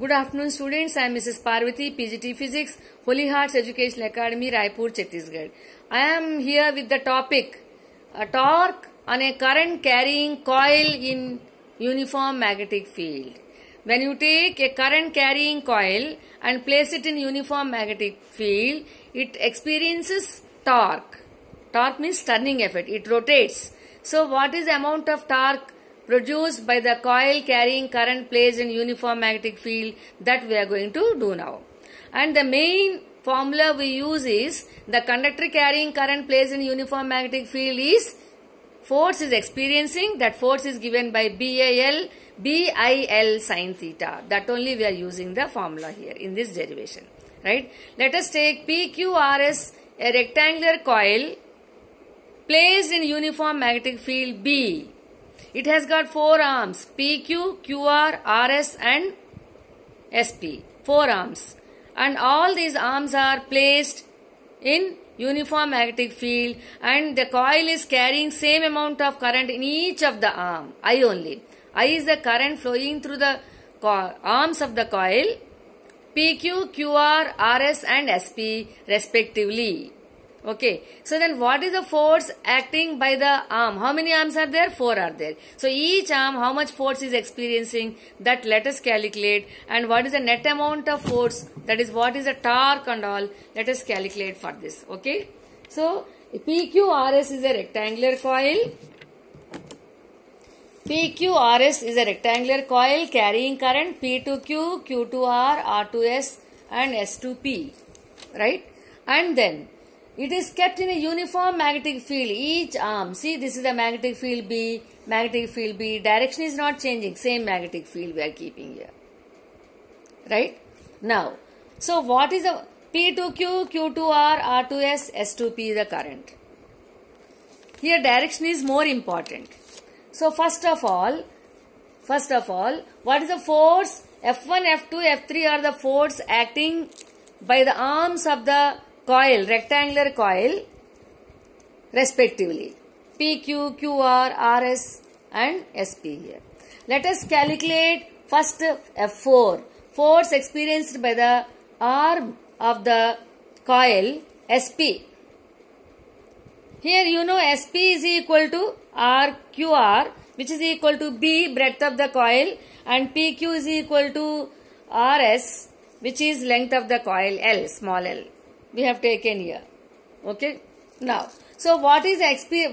Good afternoon students, I am Mrs. Parvati, PGT Physics, Holy Hearts Educational Academy, Raipur, Chhattisgarh. I am here with the topic, a torque on a current carrying coil in uniform magnetic field. When you take a current carrying coil and place it in uniform magnetic field, it experiences torque. Torque means turning effect, it rotates. So what is the amount of torque produced by the coil carrying current placed in uniform magnetic field that we are going to do now. And the main formula we use is the conductor carrying current placed in uniform magnetic field is force is experiencing that force is given by BAL BIL sine theta that only we are using the formula here in this derivation right let us take PQRS a rectangular coil placed in uniform magnetic field B it has got four arms PQ, QR, RS, and SP. Four arms. And all these arms are placed in uniform magnetic field and the coil is carrying same amount of current in each of the arm. I only. I is the current flowing through the arms of the coil PQ, QR, RS and SP respectively. Okay. So then what is the force acting by the arm? How many arms are there? Four are there. So each arm, how much force is experiencing? That let us calculate. And what is the net amount of force? That is what is the torque and all. Let us calculate for this. Okay. So PQRS is a rectangular coil. PQRS is a rectangular coil carrying current P2Q, Q2R, R2S and S2P. Right? And then it is kept in a uniform magnetic field. Each arm, see this is the magnetic field B, magnetic field B. Direction is not changing. Same magnetic field we are keeping here. Right? Now, so what is the P2Q, Q2R, R2S, S2P the current. Here direction is more important. So first of all, first of all, what is the force? F1, F2, F3 are the force acting by the arms of the coil, rectangular coil respectively. PQ, QR, RS and SP here. Let us calculate first F4. Force experienced by the arm of the coil SP. Here you know SP is equal to RQR which is equal to B breadth of the coil and PQ is equal to RS which is length of the coil L small l we have taken here okay now so what is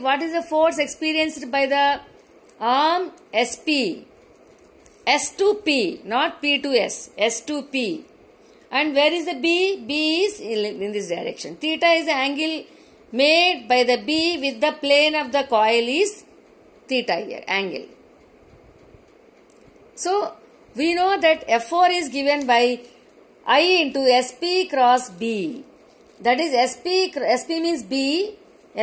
what is the force experienced by the arm sp s to p not p to s s to p and where is the b b is in this direction theta is the angle made by the b with the plane of the coil is theta here angle so we know that f4 is given by i into sp cross b that is sp sp means b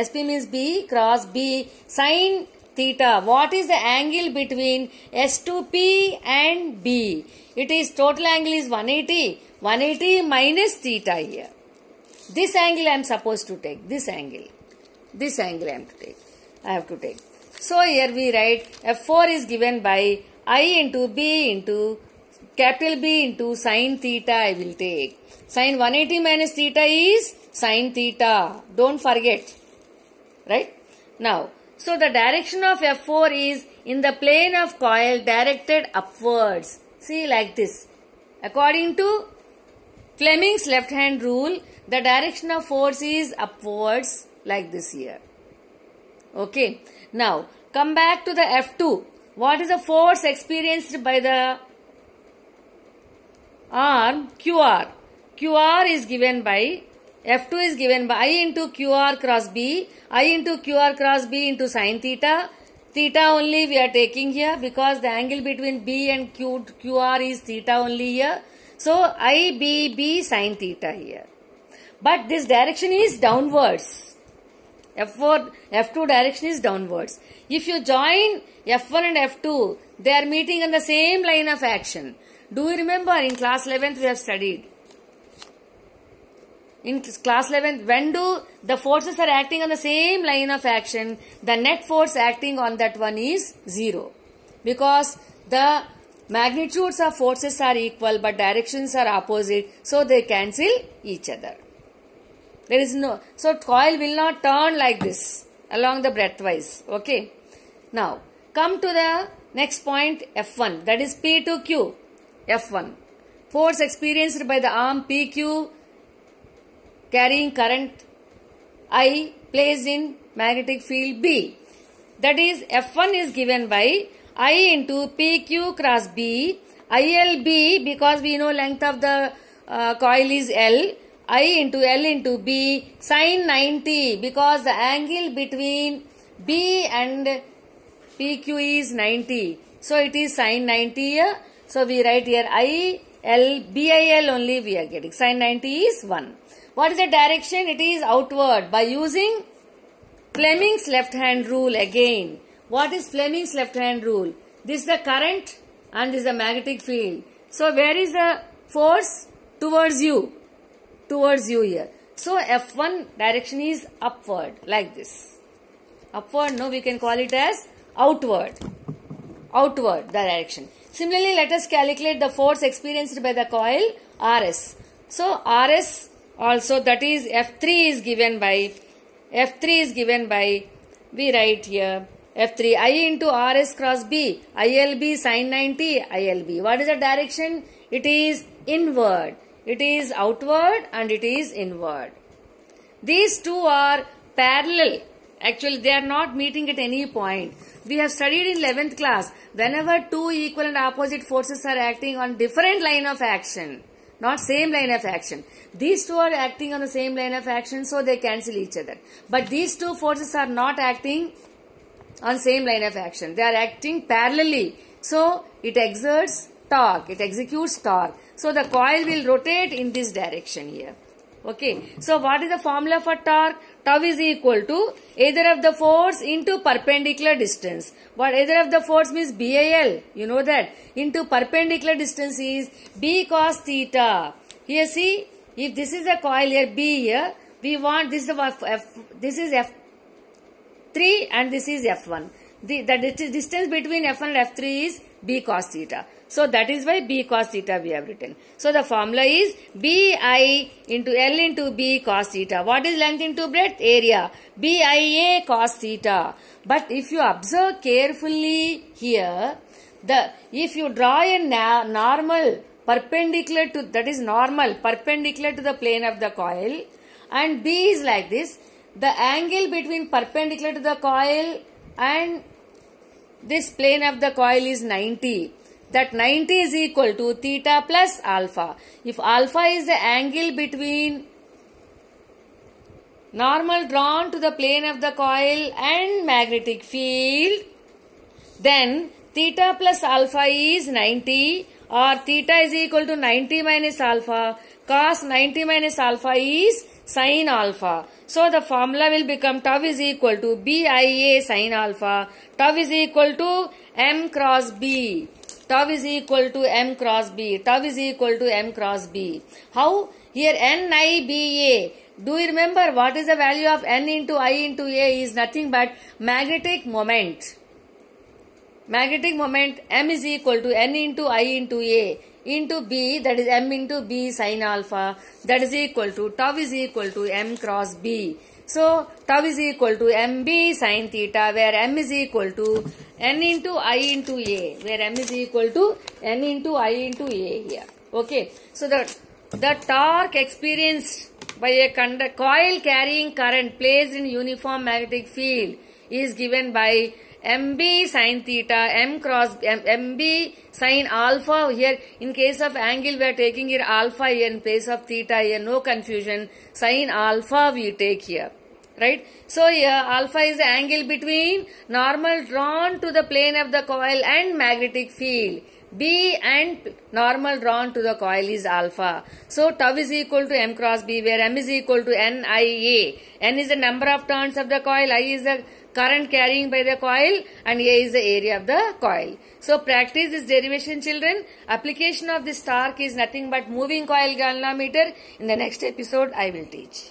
sp means b cross b sine theta what is the angle between s to p and b it is total angle is 180 180 minus theta here this angle i am supposed to take this angle this angle i am to take i have to take so here we write f4 is given by i into b into capital B into sine theta I will take. Sine 180 minus theta is sine theta. Don't forget. Right? Now, so the direction of F4 is in the plane of coil directed upwards. See like this. According to Fleming's left hand rule, the direction of force is upwards like this here. Okay. Now, come back to the F2. What is the force experienced by the or QR. QR is given by F2 is given by I into QR cross B, I into QR cross B into sine theta. Theta only we are taking here because the angle between B and Q, QR is theta only here. So I B B sine theta here. But this direction is downwards. F4, F2 direction is downwards. If you join F1 and F2, they are meeting on the same line of action. Do you remember in class 11th we have studied? In class 11th, when do the forces are acting on the same line of action, the net force acting on that one is 0. Because the magnitudes of forces are equal but directions are opposite, so they cancel each other. There is no, so coil will not turn like this along the breadthwise. Okay. Now, come to the next point F1 that is P to Q. F1. Force experienced by the arm PQ carrying current I placed in magnetic field B. That is F1 is given by I into PQ cross B. ILB because we know length of the uh, coil is L. I into L into B sine 90 because the angle between B and PQ is 90. So it is sine 90 so we write here I L B I L only we are getting. Sine 90 is 1. What is the direction? It is outward by using Fleming's left hand rule again. What is Fleming's left hand rule? This is the current and this is the magnetic field. So where is the force? Towards you. Towards you here. So F1 direction is upward like this. Upward no we can call it as outward outward direction. Similarly, let us calculate the force experienced by the coil Rs. So, Rs also that is F3 is given by F3 is given by we write here F3 I into Rs cross B ILB sine 90 ILB. What is the direction? It is inward. It is outward and it is inward. These two are parallel Actually, they are not meeting at any point. We have studied in 11th class, whenever two equal and opposite forces are acting on different line of action, not same line of action. These two are acting on the same line of action, so they cancel each other. But these two forces are not acting on same line of action. They are acting parallelly. So, it exerts torque. It executes torque. So, the coil will rotate in this direction here. Okay. So what is the formula for torque? Tau is equal to either of the force into perpendicular distance. What either of the force means BAL. You know that. Into perpendicular distance is B cos theta. Here see, if this is a coil here, B here, we want this is F, F, this is F3 and this is F1. The, the distance between F1 and F3 is B cos theta. So that is why B cos theta we have written. So the formula is BI into L into B cos theta. What is length into breadth? Area. BIA cos theta. But if you observe carefully here, the if you draw a normal perpendicular to, that is normal, perpendicular to the plane of the coil and B is like this, the angle between perpendicular to the coil and this plane of the coil is 90 that 90 is equal to theta plus alpha. If alpha is the angle between normal drawn to the plane of the coil and magnetic field, then theta plus alpha is 90 or theta is equal to 90 minus alpha. Cos 90 minus alpha is sine alpha. So the formula will become tau is equal to BIA sine alpha. Tau is equal to M cross B tau is equal to m cross b. Tau is equal to m cross b. How? Here n i b a. Do you remember what is the value of n into i into a is nothing but magnetic moment. Magnetic moment m is equal to n into i into a into b that is m into b sine alpha that is equal to tau is equal to m cross b. So tau is equal to mb sine theta where m is equal to n into i into a where m is equal to n into i into a here. Okay. So the, the torque experienced by a coil carrying current placed in uniform magnetic field is given by mb sine theta, m cross, m, mb sine alpha here. In case of angle, we are taking here alpha here in place of theta here. No confusion. Sine alpha we take here. Right? So here alpha is the angle between normal drawn to the plane of the coil and magnetic field. B and normal drawn to the coil is alpha. So tau is equal to m cross b where m is equal to n i a. n is the number of turns of the coil, i is the current carrying by the coil and A is the area of the coil. So practice this derivation children. Application of this torque is nothing but moving coil galvanometer. In the next episode I will teach.